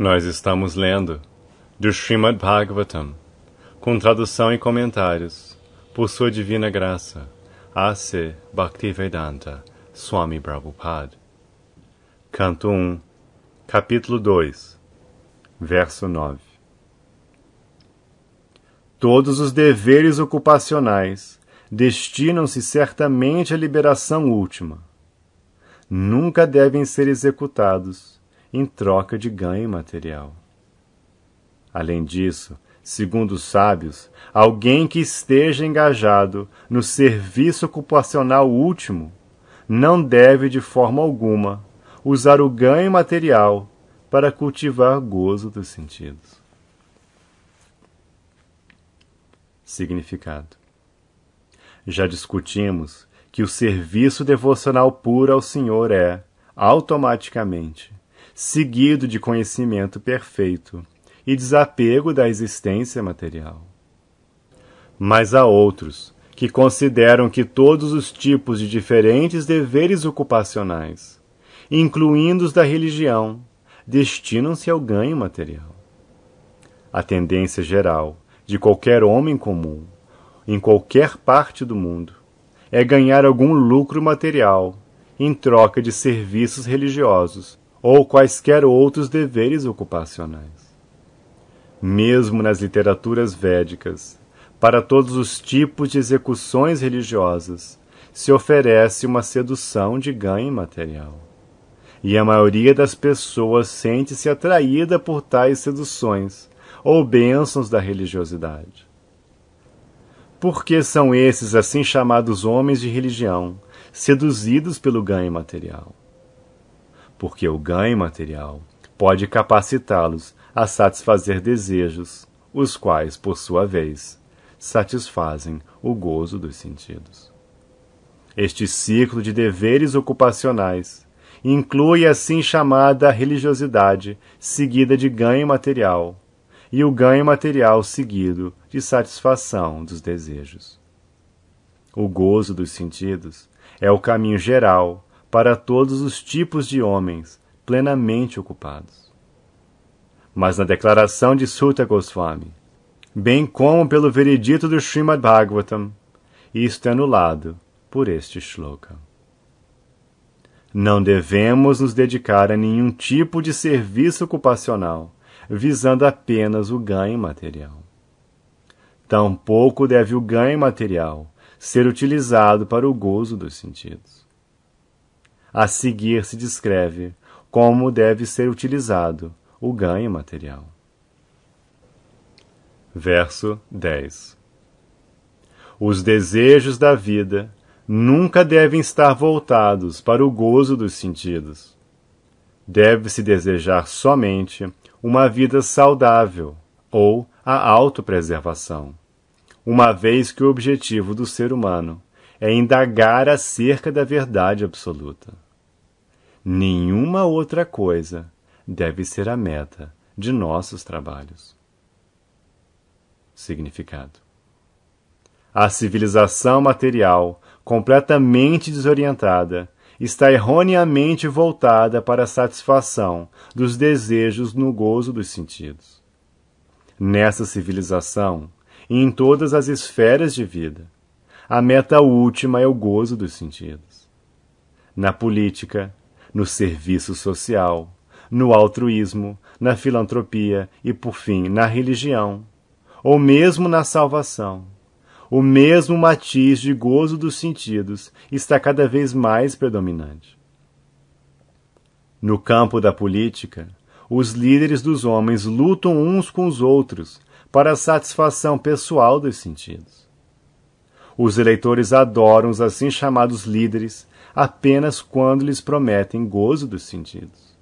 Nós estamos lendo do Srimad Bhagavatam, com tradução e comentários, por sua divina graça, A.C. Bhaktivedanta Swami Prabhupada. Canto 1, capítulo 2, verso 9. Todos os deveres ocupacionais destinam-se certamente à liberação última. Nunca devem ser executados em troca de ganho material. Além disso, segundo os sábios, alguém que esteja engajado no serviço ocupacional último não deve de forma alguma usar o ganho material para cultivar gozo dos sentidos. Significado: Já discutimos que o serviço devocional puro ao Senhor é, automaticamente, seguido de conhecimento perfeito e desapego da existência material. Mas há outros que consideram que todos os tipos de diferentes deveres ocupacionais, incluindo os da religião, destinam-se ao ganho material. A tendência geral de qualquer homem comum, em qualquer parte do mundo, é ganhar algum lucro material em troca de serviços religiosos ou quaisquer outros deveres ocupacionais. Mesmo nas literaturas védicas, para todos os tipos de execuções religiosas, se oferece uma sedução de ganho material. E a maioria das pessoas sente-se atraída por tais seduções ou bênçãos da religiosidade. Por que são esses assim chamados homens de religião, seduzidos pelo ganho material? porque o ganho material pode capacitá-los a satisfazer desejos, os quais, por sua vez, satisfazem o gozo dos sentidos. Este ciclo de deveres ocupacionais inclui a assim chamada religiosidade, seguida de ganho material, e o ganho material seguido de satisfação dos desejos. O gozo dos sentidos é o caminho geral para todos os tipos de homens plenamente ocupados. Mas na declaração de Sutta Goswami, bem como pelo veredito do Srimad Bhagavatam, isto é anulado por este shloka. Não devemos nos dedicar a nenhum tipo de serviço ocupacional, visando apenas o ganho material. Tampouco deve o ganho material ser utilizado para o gozo dos sentidos. A seguir se descreve como deve ser utilizado o ganho material. Verso 10 Os desejos da vida nunca devem estar voltados para o gozo dos sentidos. Deve-se desejar somente uma vida saudável ou a autopreservação, uma vez que o objetivo do ser humano é indagar acerca da verdade absoluta. Nenhuma outra coisa deve ser a meta de nossos trabalhos. Significado: A civilização material, completamente desorientada, está erroneamente voltada para a satisfação dos desejos no gozo dos sentidos. Nessa civilização, e em todas as esferas de vida, a meta última é o gozo dos sentidos. Na política, no serviço social, no altruísmo, na filantropia e, por fim, na religião, ou mesmo na salvação. O mesmo matiz de gozo dos sentidos está cada vez mais predominante. No campo da política, os líderes dos homens lutam uns com os outros para a satisfação pessoal dos sentidos. Os eleitores adoram os assim chamados líderes apenas quando lhes prometem gozo dos sentidos.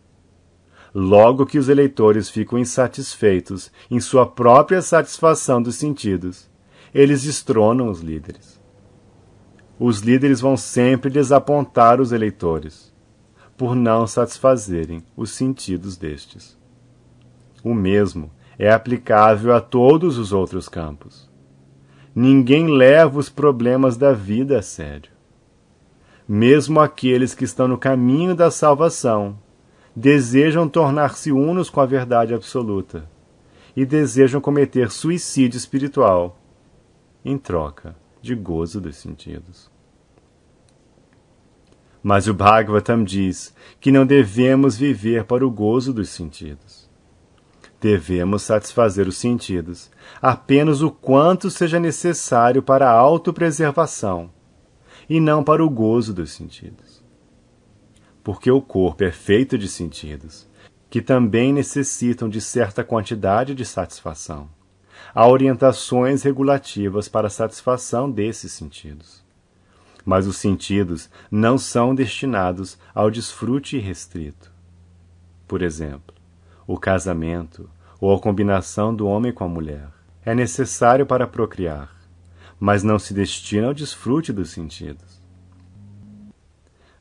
Logo que os eleitores ficam insatisfeitos em sua própria satisfação dos sentidos, eles estronam os líderes. Os líderes vão sempre desapontar os eleitores, por não satisfazerem os sentidos destes. O mesmo é aplicável a todos os outros campos. Ninguém leva os problemas da vida a sério. Mesmo aqueles que estão no caminho da salvação desejam tornar-se unos com a verdade absoluta e desejam cometer suicídio espiritual em troca de gozo dos sentidos. Mas o Bhagavatam diz que não devemos viver para o gozo dos sentidos Devemos satisfazer os sentidos, apenas o quanto seja necessário para a autopreservação, e não para o gozo dos sentidos. Porque o corpo é feito de sentidos, que também necessitam de certa quantidade de satisfação. Há orientações regulativas para a satisfação desses sentidos. Mas os sentidos não são destinados ao desfrute restrito. Por exemplo, o casamento ou a combinação do homem com a mulher. É necessário para procriar, mas não se destina ao desfrute dos sentidos.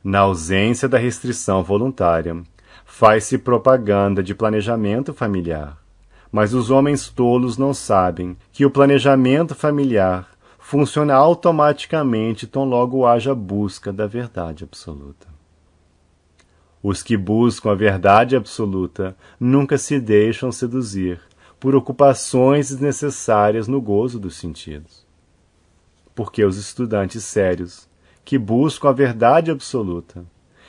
Na ausência da restrição voluntária, faz-se propaganda de planejamento familiar, mas os homens tolos não sabem que o planejamento familiar funciona automaticamente tão logo haja busca da verdade absoluta. Os que buscam a verdade absoluta nunca se deixam seduzir por ocupações desnecessárias no gozo dos sentidos. Porque os estudantes sérios, que buscam a verdade absoluta,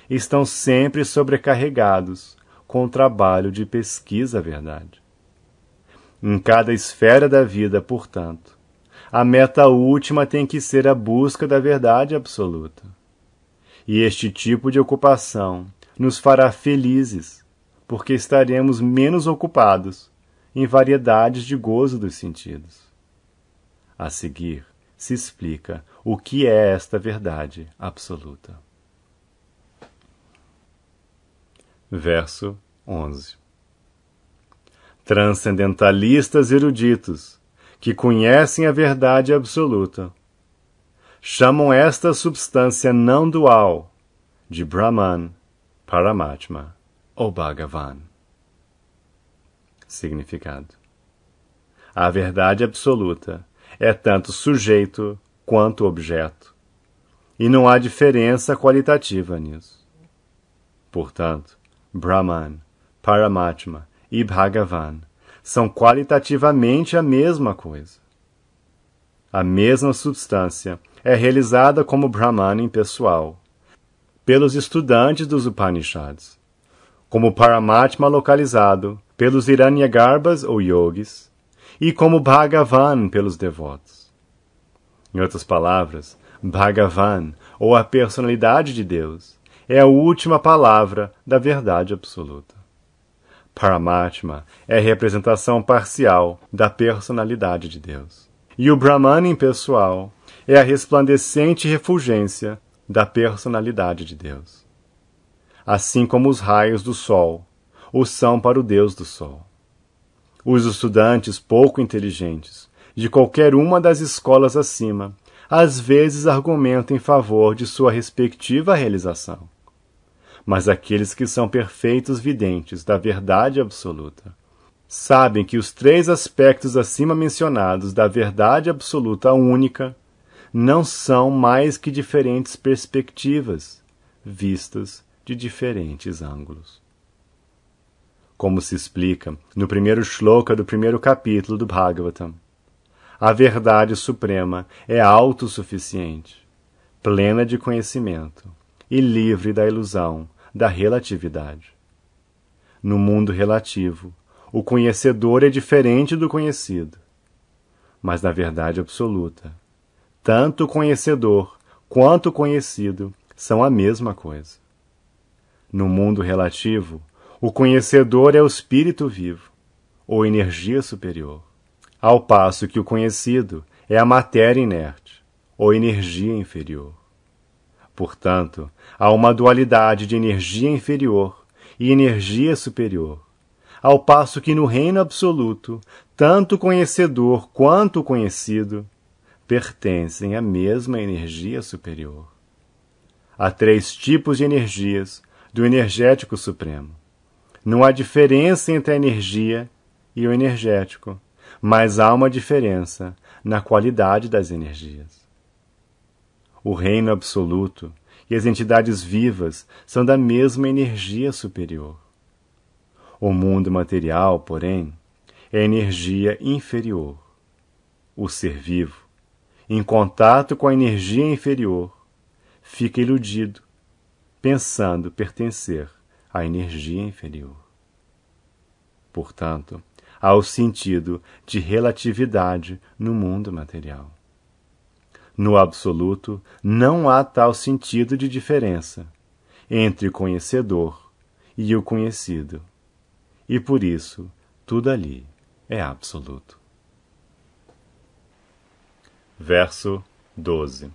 estão sempre sobrecarregados com o trabalho de pesquisa à verdade. Em cada esfera da vida, portanto, a meta última tem que ser a busca da verdade absoluta. E este tipo de ocupação nos fará felizes, porque estaremos menos ocupados em variedades de gozo dos sentidos. A seguir, se explica o que é esta verdade absoluta. Verso 11 Transcendentalistas eruditos, que conhecem a verdade absoluta, chamam esta substância não dual de Brahman Paramatma ou Bhagavan. Significado: A verdade absoluta é tanto sujeito quanto objeto, e não há diferença qualitativa nisso. Portanto, Brahman, Paramatma e Bhagavan são qualitativamente a mesma coisa. A mesma substância é realizada como Brahman impessoal pelos estudantes dos Upanishads, como Paramatma localizado pelos Hiranyagarbhas ou yogis, e como Bhagavan pelos devotos. Em outras palavras, Bhagavan, ou a personalidade de Deus, é a última palavra da verdade absoluta. Paramatma é a representação parcial da personalidade de Deus. E o Brahman impessoal é a resplandecente refulgência da personalidade de Deus. Assim como os raios do sol o são para o Deus do sol. Os estudantes pouco inteligentes de qualquer uma das escolas acima às vezes argumentam em favor de sua respectiva realização. Mas aqueles que são perfeitos videntes da verdade absoluta sabem que os três aspectos acima mencionados da verdade absoluta única não são mais que diferentes perspectivas, vistas de diferentes ângulos. Como se explica no primeiro shloka do primeiro capítulo do Bhagavatam, a verdade suprema é autossuficiente, plena de conhecimento e livre da ilusão da relatividade. No mundo relativo, o conhecedor é diferente do conhecido, mas na verdade absoluta, tanto conhecedor quanto conhecido são a mesma coisa. No mundo relativo, o conhecedor é o espírito vivo, ou energia superior, ao passo que o conhecido é a matéria inerte, ou energia inferior. Portanto, há uma dualidade de energia inferior e energia superior, ao passo que no reino absoluto, tanto o conhecedor quanto o conhecido pertencem à mesma energia superior. Há três tipos de energias do energético supremo. Não há diferença entre a energia e o energético, mas há uma diferença na qualidade das energias. O reino absoluto e as entidades vivas são da mesma energia superior. O mundo material, porém, é energia inferior. O ser vivo em contato com a energia inferior, fica iludido, pensando pertencer à energia inferior. Portanto, há o sentido de relatividade no mundo material. No absoluto, não há tal sentido de diferença entre o conhecedor e o conhecido, e por isso tudo ali é absoluto verso 12.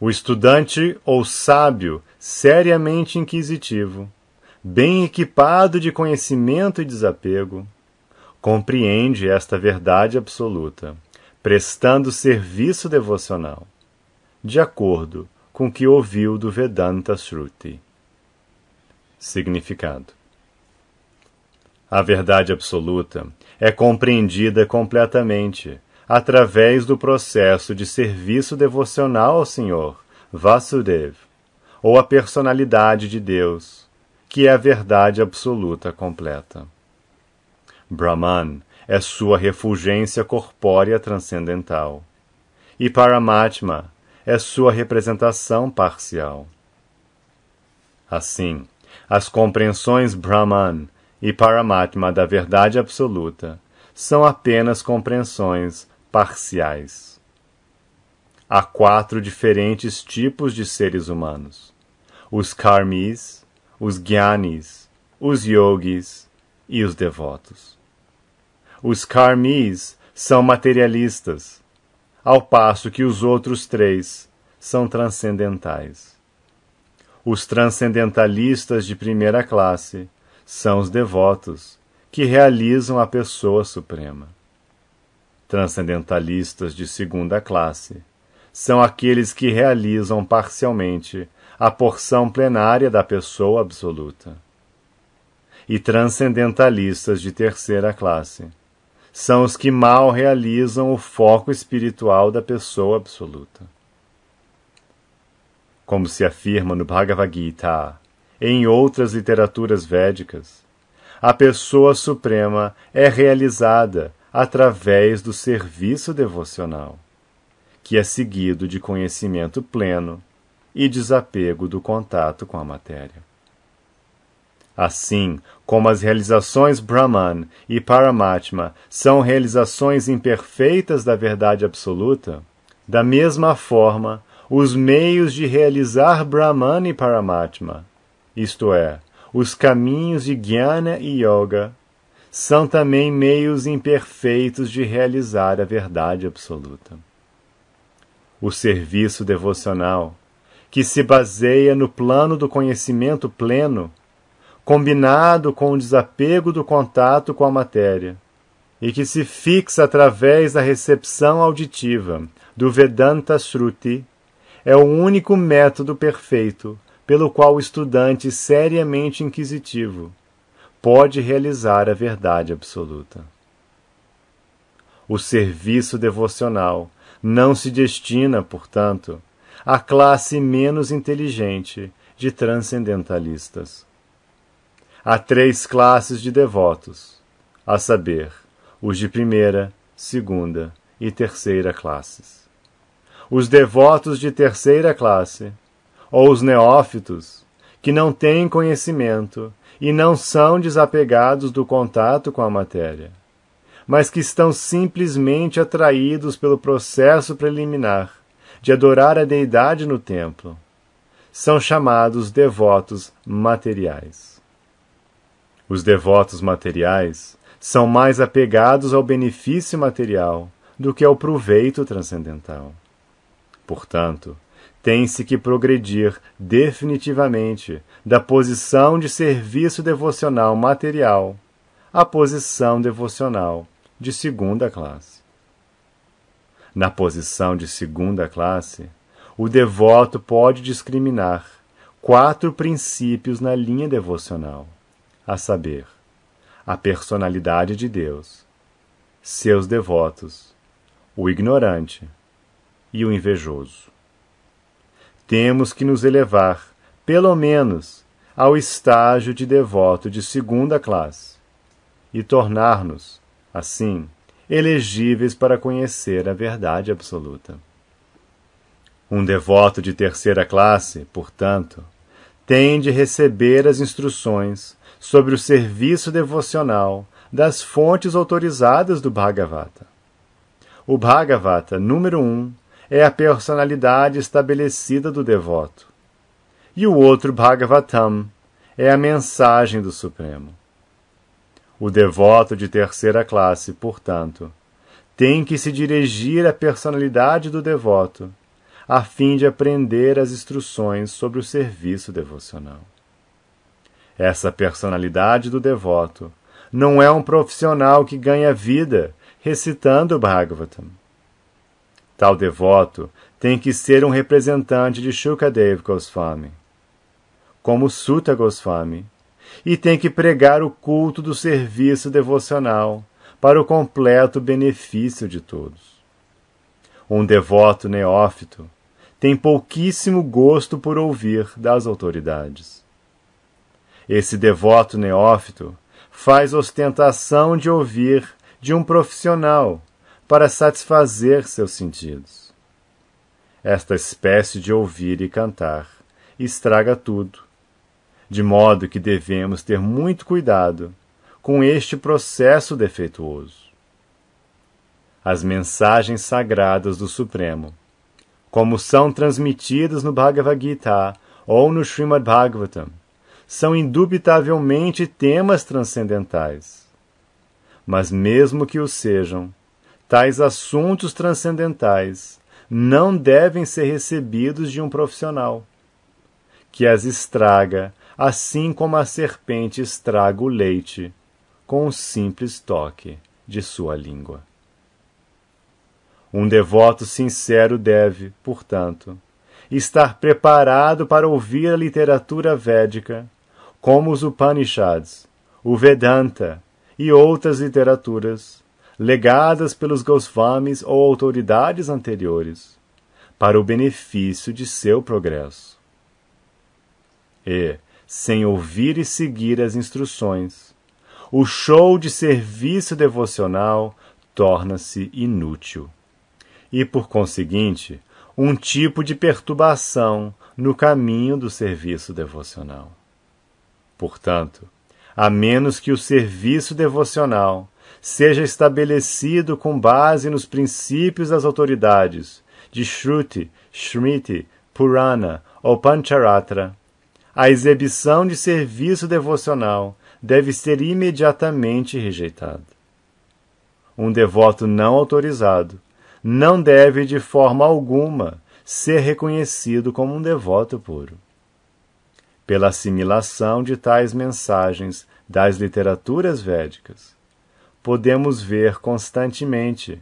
O estudante ou sábio, seriamente inquisitivo, bem equipado de conhecimento e desapego, compreende esta verdade absoluta, prestando serviço devocional, de acordo com o que ouviu do Vedanta Shruti. Significado: a verdade absoluta é compreendida completamente através do processo de serviço devocional ao Senhor, Vasudev, ou a personalidade de Deus, que é a verdade absoluta completa. Brahman é sua refulgência corpórea transcendental, e Paramatma é sua representação parcial. Assim, as compreensões Brahman e Paramatma da verdade absoluta são apenas compreensões parciais. Há quatro diferentes tipos de seres humanos: os karmis, os gyanis, os yogis e os devotos. Os karmis são materialistas, ao passo que os outros três são transcendentais. Os transcendentalistas de primeira classe são os devotos, que realizam a pessoa suprema. Transcendentalistas de segunda classe são aqueles que realizam parcialmente a porção plenária da pessoa absoluta. E transcendentalistas de terceira classe são os que mal realizam o foco espiritual da pessoa absoluta. Como se afirma no Bhagavad Gita, em outras literaturas védicas. A pessoa suprema é realizada através do serviço devocional, que é seguido de conhecimento pleno e desapego do contato com a matéria. Assim como as realizações Brahman e Paramatma são realizações imperfeitas da verdade absoluta, da mesma forma, os meios de realizar Brahman e Paramatma isto é, os caminhos de Jnana e Yoga, são também meios imperfeitos de realizar a verdade absoluta. O serviço devocional, que se baseia no plano do conhecimento pleno, combinado com o desapego do contato com a matéria, e que se fixa através da recepção auditiva do Vedanta Shruti, é o único método perfeito pelo qual o estudante seriamente inquisitivo pode realizar a verdade absoluta. O serviço devocional não se destina, portanto, à classe menos inteligente de transcendentalistas. Há três classes de devotos, a saber, os de primeira, segunda e terceira classes. Os devotos de terceira classe ou os neófitos, que não têm conhecimento e não são desapegados do contato com a matéria, mas que estão simplesmente atraídos pelo processo preliminar de adorar a deidade no templo, são chamados devotos materiais. Os devotos materiais são mais apegados ao benefício material do que ao proveito transcendental. Portanto, tem-se que progredir definitivamente da posição de serviço devocional material à posição devocional de segunda classe. Na posição de segunda classe, o devoto pode discriminar quatro princípios na linha devocional, a saber, a personalidade de Deus, seus devotos, o ignorante e o invejoso temos que nos elevar, pelo menos, ao estágio de devoto de segunda classe e tornar-nos, assim, elegíveis para conhecer a verdade absoluta. Um devoto de terceira classe, portanto, tem de receber as instruções sobre o serviço devocional das fontes autorizadas do Bhagavata. O Bhagavata número 1, um, é a personalidade estabelecida do devoto. E o outro Bhagavatam é a mensagem do Supremo. O devoto de terceira classe, portanto, tem que se dirigir à personalidade do devoto, a fim de aprender as instruções sobre o serviço devocional. Essa personalidade do devoto não é um profissional que ganha vida recitando o Bhagavatam Tal devoto tem que ser um representante de Shukadev Goswami, como Sutta Goswami, e tem que pregar o culto do serviço devocional para o completo benefício de todos. Um devoto neófito tem pouquíssimo gosto por ouvir das autoridades. Esse devoto neófito faz ostentação de ouvir de um profissional para satisfazer seus sentidos. Esta espécie de ouvir e cantar estraga tudo, de modo que devemos ter muito cuidado com este processo defeituoso. As mensagens sagradas do Supremo, como são transmitidas no Bhagavad Gita ou no Srimad Bhagavatam, são indubitavelmente temas transcendentais. Mas, mesmo que o sejam, Tais assuntos transcendentais não devem ser recebidos de um profissional, que as estraga, assim como a serpente estraga o leite, com um simples toque de sua língua. Um devoto sincero deve, portanto, estar preparado para ouvir a literatura védica, como os Upanishads, o Vedanta e outras literaturas legadas pelos Goswamis ou autoridades anteriores, para o benefício de seu progresso. E, sem ouvir e seguir as instruções, o show de serviço devocional torna-se inútil e, por conseguinte, um tipo de perturbação no caminho do serviço devocional. Portanto, a menos que o serviço devocional seja estabelecido com base nos princípios das autoridades de Shruti, Shmiti, Purana ou Pancharatra. A exibição de serviço devocional deve ser imediatamente rejeitada. Um devoto não autorizado não deve de forma alguma ser reconhecido como um devoto puro. Pela assimilação de tais mensagens das literaturas védicas, podemos ver constantemente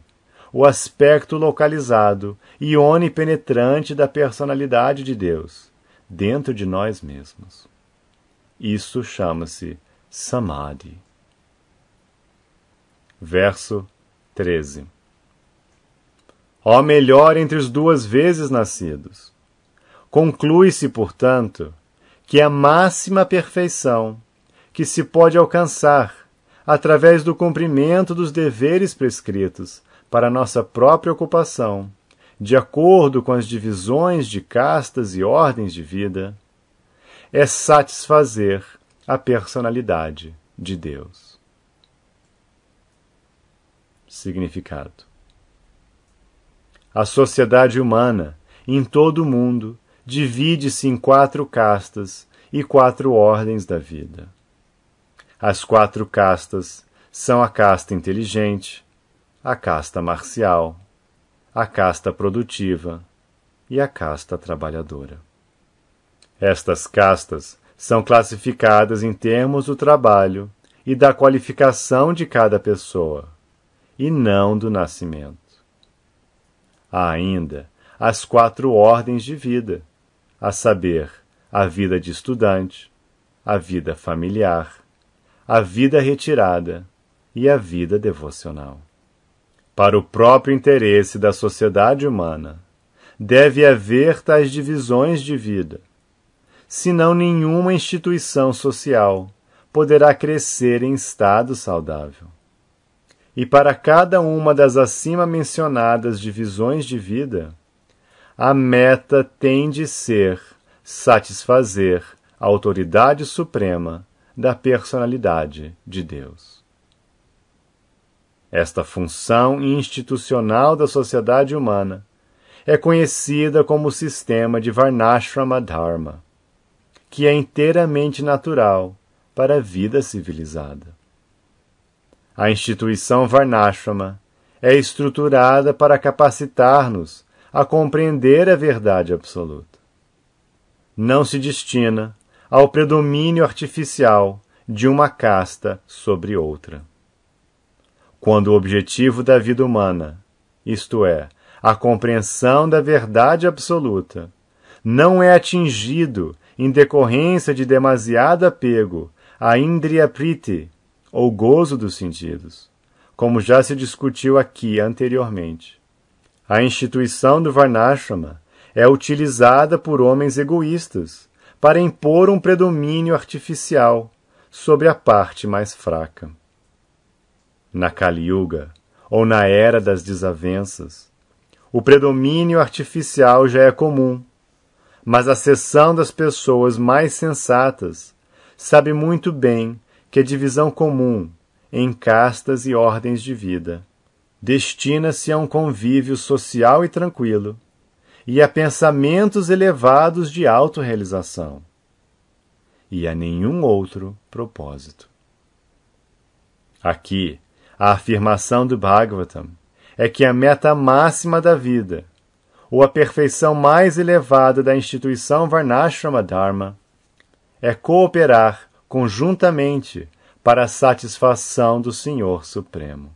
o aspecto localizado e onipenetrante da personalidade de Deus dentro de nós mesmos. Isso chama-se Samadhi. Verso 13. Ó melhor entre os duas vezes nascidos! Conclui-se, portanto, que a máxima perfeição que se pode alcançar através do cumprimento dos deveres prescritos para nossa própria ocupação, de acordo com as divisões de castas e ordens de vida, é satisfazer a personalidade de Deus. Significado: A sociedade humana, em todo o mundo, divide-se em quatro castas e quatro ordens da vida. As quatro castas são a casta inteligente, a casta marcial, a casta produtiva e a casta trabalhadora. Estas castas são classificadas em termos do trabalho e da qualificação de cada pessoa, e não do nascimento. Há ainda as quatro ordens de vida, a saber, a vida de estudante, a vida familiar, a vida retirada e a vida devocional. Para o próprio interesse da sociedade humana, deve haver tais divisões de vida, senão nenhuma instituição social poderá crescer em estado saudável. E para cada uma das acima mencionadas divisões de vida, a meta tem de ser satisfazer a autoridade suprema da personalidade de Deus. Esta função institucional da sociedade humana é conhecida como o sistema de Varnashrama Dharma, que é inteiramente natural para a vida civilizada. A instituição Varnashrama é estruturada para capacitar-nos a compreender a verdade absoluta. Não se destina ao predomínio artificial de uma casta sobre outra. Quando o objetivo da vida humana, isto é, a compreensão da verdade absoluta, não é atingido em decorrência de demasiado apego à indriapriti, ou gozo dos sentidos, como já se discutiu aqui anteriormente. A instituição do Varnashrama é utilizada por homens egoístas para impor um predomínio artificial sobre a parte mais fraca. Na Kali Yuga, ou na era das desavenças, o predomínio artificial já é comum, mas a seção das pessoas mais sensatas sabe muito bem que a é divisão comum em castas e ordens de vida destina-se a um convívio social e tranquilo e a pensamentos elevados de autorrealização, e a nenhum outro propósito. Aqui, a afirmação do Bhagavatam é que a meta máxima da vida, ou a perfeição mais elevada da instituição Varnashrama Dharma, é cooperar conjuntamente para a satisfação do Senhor Supremo.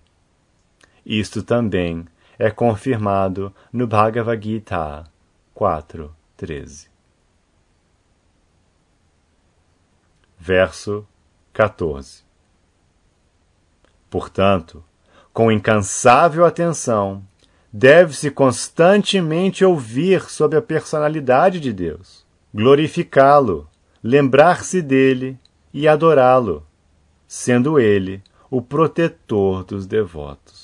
Isto também é confirmado no Bhagavad Gita 4.13. Verso 14. Portanto, com incansável atenção, deve-se constantemente ouvir sobre a personalidade de Deus, glorificá-lo, lembrar-se dele e adorá-lo, sendo ele o protetor dos devotos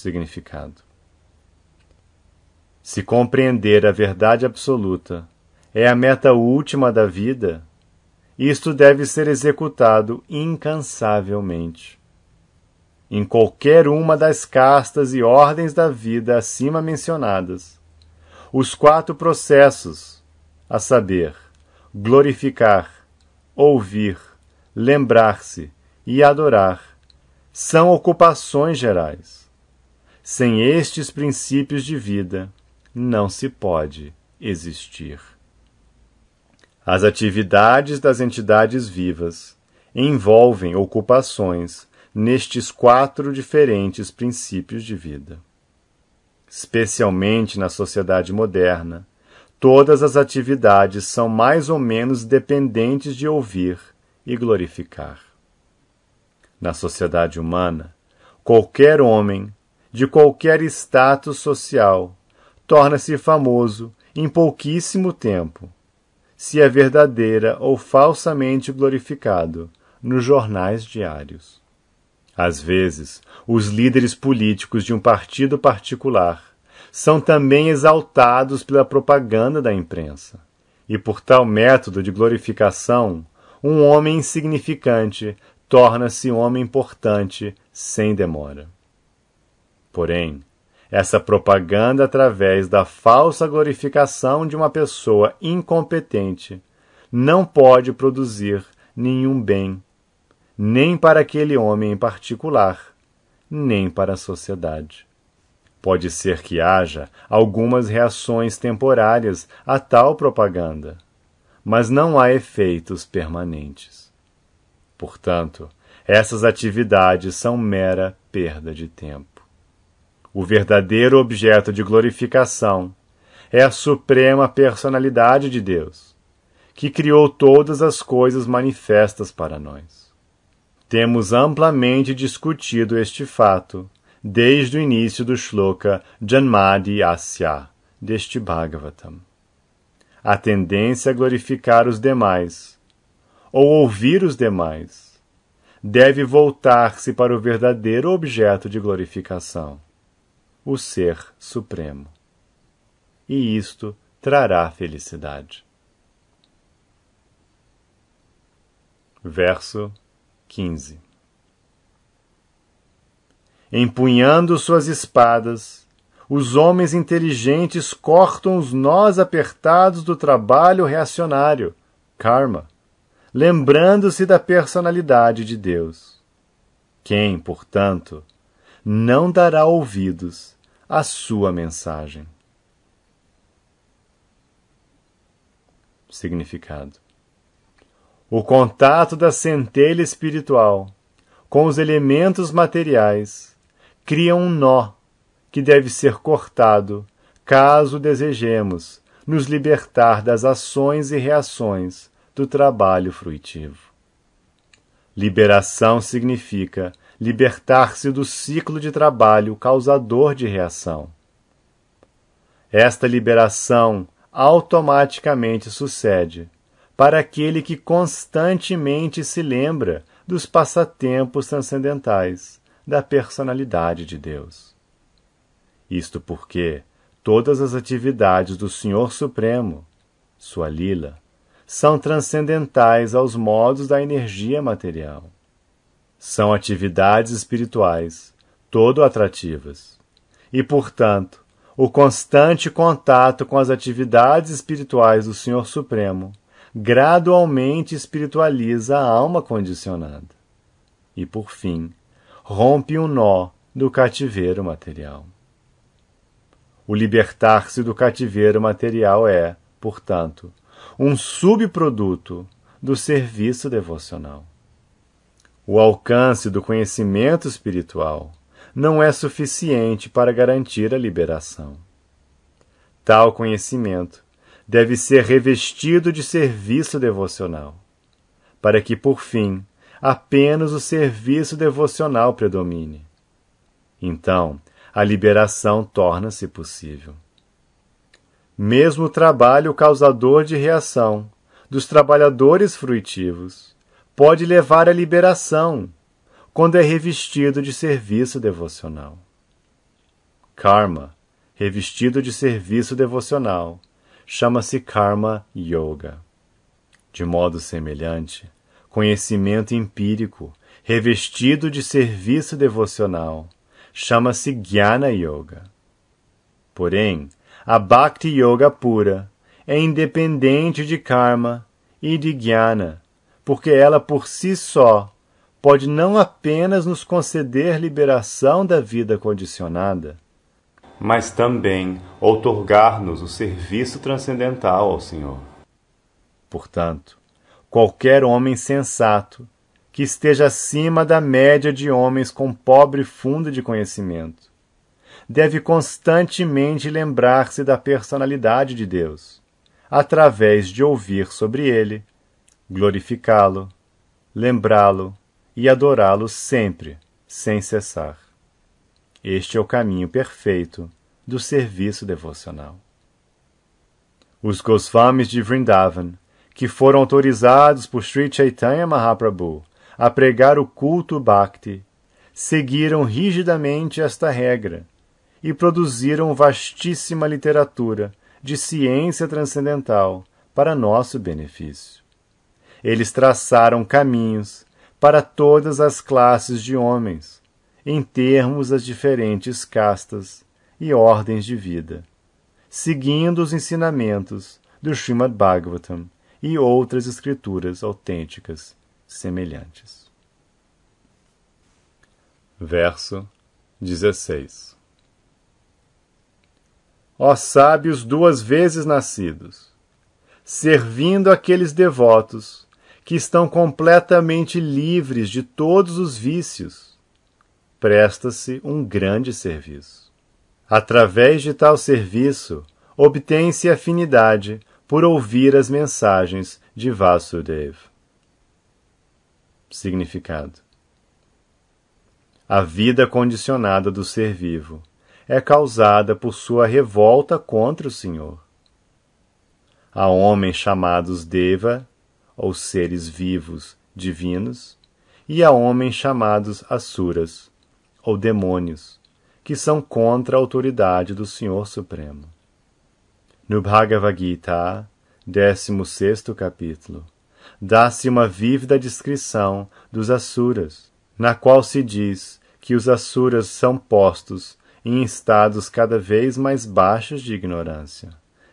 significado. Se compreender a verdade absoluta é a meta última da vida, isto deve ser executado incansavelmente. Em qualquer uma das castas e ordens da vida acima mencionadas, os quatro processos, a saber, glorificar, ouvir, lembrar-se e adorar, são ocupações gerais sem estes princípios de vida, não se pode existir. As atividades das entidades vivas envolvem ocupações nestes quatro diferentes princípios de vida. Especialmente na sociedade moderna, todas as atividades são mais ou menos dependentes de ouvir e glorificar. Na sociedade humana, qualquer homem de qualquer status social, torna-se famoso em pouquíssimo tempo, se é verdadeira ou falsamente glorificado nos jornais diários. Às vezes, os líderes políticos de um partido particular são também exaltados pela propaganda da imprensa. E por tal método de glorificação, um homem insignificante torna-se um homem importante sem demora. Porém, essa propaganda através da falsa glorificação de uma pessoa incompetente não pode produzir nenhum bem, nem para aquele homem em particular, nem para a sociedade. Pode ser que haja algumas reações temporárias a tal propaganda, mas não há efeitos permanentes. Portanto, essas atividades são mera perda de tempo. O verdadeiro objeto de glorificação é a suprema personalidade de Deus, que criou todas as coisas manifestas para nós. Temos amplamente discutido este fato desde o início do shloka Janmadi Asya, deste Bhagavatam. A tendência a glorificar os demais, ou ouvir os demais, deve voltar-se para o verdadeiro objeto de glorificação o Ser Supremo. E isto trará felicidade. Verso 15 Empunhando suas espadas, os homens inteligentes cortam os nós apertados do trabalho reacionário, karma, lembrando-se da personalidade de Deus. Quem, portanto, não dará ouvidos à sua mensagem. Significado: O contato da centelha espiritual com os elementos materiais cria um nó que deve ser cortado caso desejemos nos libertar das ações e reações do trabalho fruitivo. Liberação significa libertar-se do ciclo de trabalho causador de reação. Esta liberação automaticamente sucede para aquele que constantemente se lembra dos passatempos transcendentais da personalidade de Deus. Isto porque todas as atividades do Senhor Supremo, sua lila, são transcendentais aos modos da energia material. São atividades espirituais, todo atrativas. E, portanto, o constante contato com as atividades espirituais do Senhor Supremo gradualmente espiritualiza a alma condicionada. E, por fim, rompe o um nó do cativeiro material. O libertar-se do cativeiro material é, portanto, um subproduto do serviço devocional. O alcance do conhecimento espiritual não é suficiente para garantir a liberação. Tal conhecimento deve ser revestido de serviço devocional, para que, por fim, apenas o serviço devocional predomine. Então, a liberação torna-se possível. Mesmo o trabalho causador de reação dos trabalhadores fruitivos pode levar à liberação quando é revestido de serviço devocional. Karma, revestido de serviço devocional, chama-se Karma Yoga. De modo semelhante, conhecimento empírico, revestido de serviço devocional, chama-se Jnana Yoga. Porém, a Bhakti Yoga pura é independente de karma e de jnana porque ela por si só pode não apenas nos conceder liberação da vida condicionada, mas também outorgar-nos o serviço transcendental ao Senhor. Portanto, qualquer homem sensato que esteja acima da média de homens com pobre fundo de conhecimento deve constantemente lembrar-se da personalidade de Deus, através de ouvir sobre ele glorificá-lo, lembrá-lo e adorá-lo sempre, sem cessar. Este é o caminho perfeito do serviço devocional. Os Goswamis de Vrindavan, que foram autorizados por Sri Chaitanya Mahaprabhu a pregar o culto Bhakti, seguiram rigidamente esta regra e produziram vastíssima literatura de ciência transcendental para nosso benefício. Eles traçaram caminhos para todas as classes de homens, em termos as diferentes castas e ordens de vida, seguindo os ensinamentos do Srimad Bhagavatam e outras escrituras autênticas semelhantes. Verso 16 Ó sábios duas vezes nascidos, servindo aqueles devotos que estão completamente livres de todos os vícios, presta-se um grande serviço. Através de tal serviço, obtém-se afinidade por ouvir as mensagens de Vasudeva. Significado: A vida condicionada do ser vivo é causada por sua revolta contra o Senhor. Há homens chamados Deva aos seres vivos divinos, e a homens chamados asuras, ou demônios, que são contra a autoridade do Senhor Supremo. No Bhagavad Gita, 16 capítulo, dá-se uma vívida descrição dos asuras, na qual se diz que os asuras são postos em estados cada vez mais baixos de ignorância,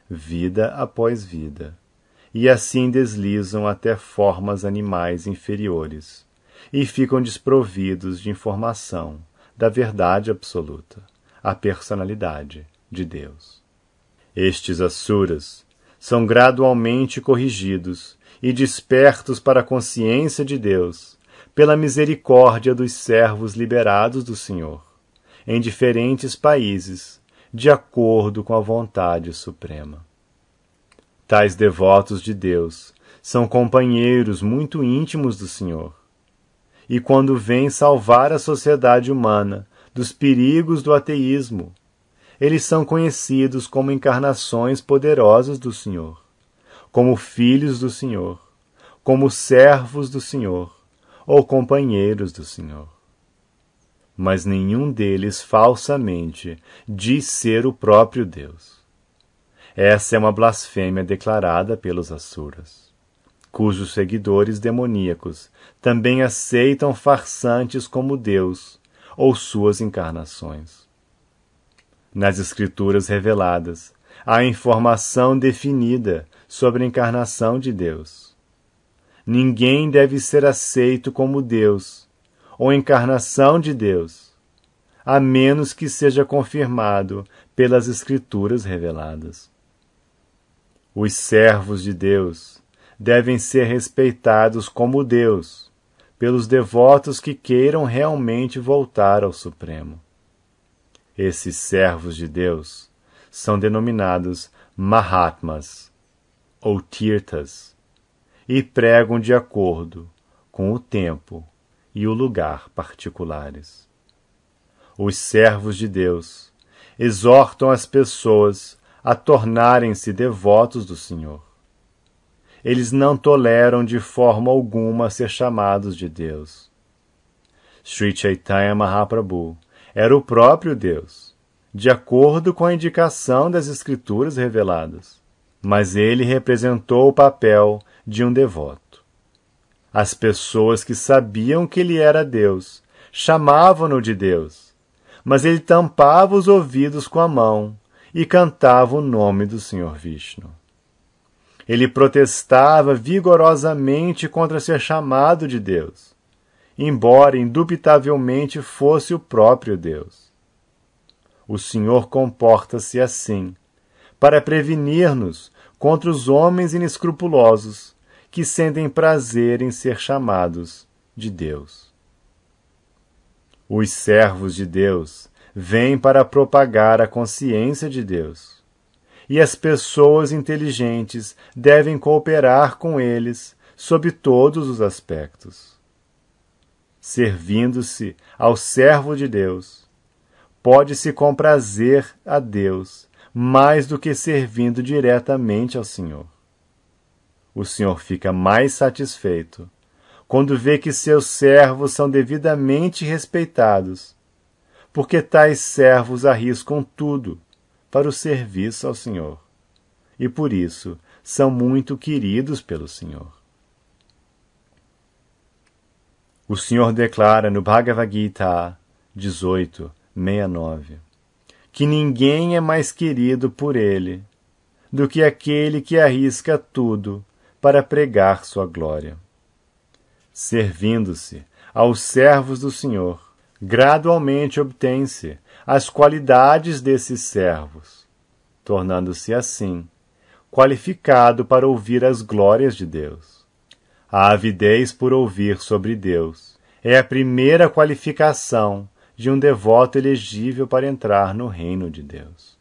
vida após vida e assim deslizam até formas animais inferiores, e ficam desprovidos de informação, da verdade absoluta, a personalidade de Deus. Estes Asuras são gradualmente corrigidos e despertos para a consciência de Deus pela misericórdia dos servos liberados do Senhor, em diferentes países, de acordo com a vontade suprema. Tais devotos de Deus são companheiros muito íntimos do Senhor. E quando vêm salvar a sociedade humana dos perigos do ateísmo, eles são conhecidos como encarnações poderosas do Senhor, como filhos do Senhor, como servos do Senhor ou companheiros do Senhor. Mas nenhum deles falsamente diz ser o próprio Deus. Essa é uma blasfêmia declarada pelos Assuras, cujos seguidores demoníacos também aceitam farsantes como Deus ou suas encarnações. Nas Escrituras reveladas, há informação definida sobre a encarnação de Deus. Ninguém deve ser aceito como Deus ou encarnação de Deus, a menos que seja confirmado pelas Escrituras reveladas. Os servos de Deus devem ser respeitados como Deus pelos devotos que queiram realmente voltar ao Supremo. Esses servos de Deus são denominados Mahatmas ou Tirthas e pregam de acordo com o tempo e o lugar particulares. Os servos de Deus exortam as pessoas a tornarem-se devotos do Senhor. Eles não toleram de forma alguma ser chamados de Deus. Sri Chaitanya Mahaprabhu era o próprio Deus, de acordo com a indicação das Escrituras reveladas, mas ele representou o papel de um devoto. As pessoas que sabiam que ele era Deus chamavam-no de Deus, mas ele tampava os ouvidos com a mão e cantava o nome do Senhor Vishnu. Ele protestava vigorosamente contra ser chamado de Deus, embora indubitavelmente fosse o próprio Deus. O Senhor comporta-se assim, para prevenir-nos contra os homens inescrupulosos que sentem prazer em ser chamados de Deus. Os servos de Deus vêm para propagar a consciência de Deus. E as pessoas inteligentes devem cooperar com eles sob todos os aspectos. Servindo-se ao servo de Deus, pode-se comprazer a Deus mais do que servindo diretamente ao Senhor. O Senhor fica mais satisfeito quando vê que seus servos são devidamente respeitados porque tais servos arriscam tudo para o serviço ao Senhor, e por isso são muito queridos pelo Senhor. O Senhor declara no Bhagavad Gita 18:69 que ninguém é mais querido por ele do que aquele que arrisca tudo para pregar sua glória. Servindo-se aos servos do Senhor, gradualmente obtém-se as qualidades desses servos, tornando-se assim qualificado para ouvir as glórias de Deus. A avidez por ouvir sobre Deus é a primeira qualificação de um devoto elegível para entrar no reino de Deus.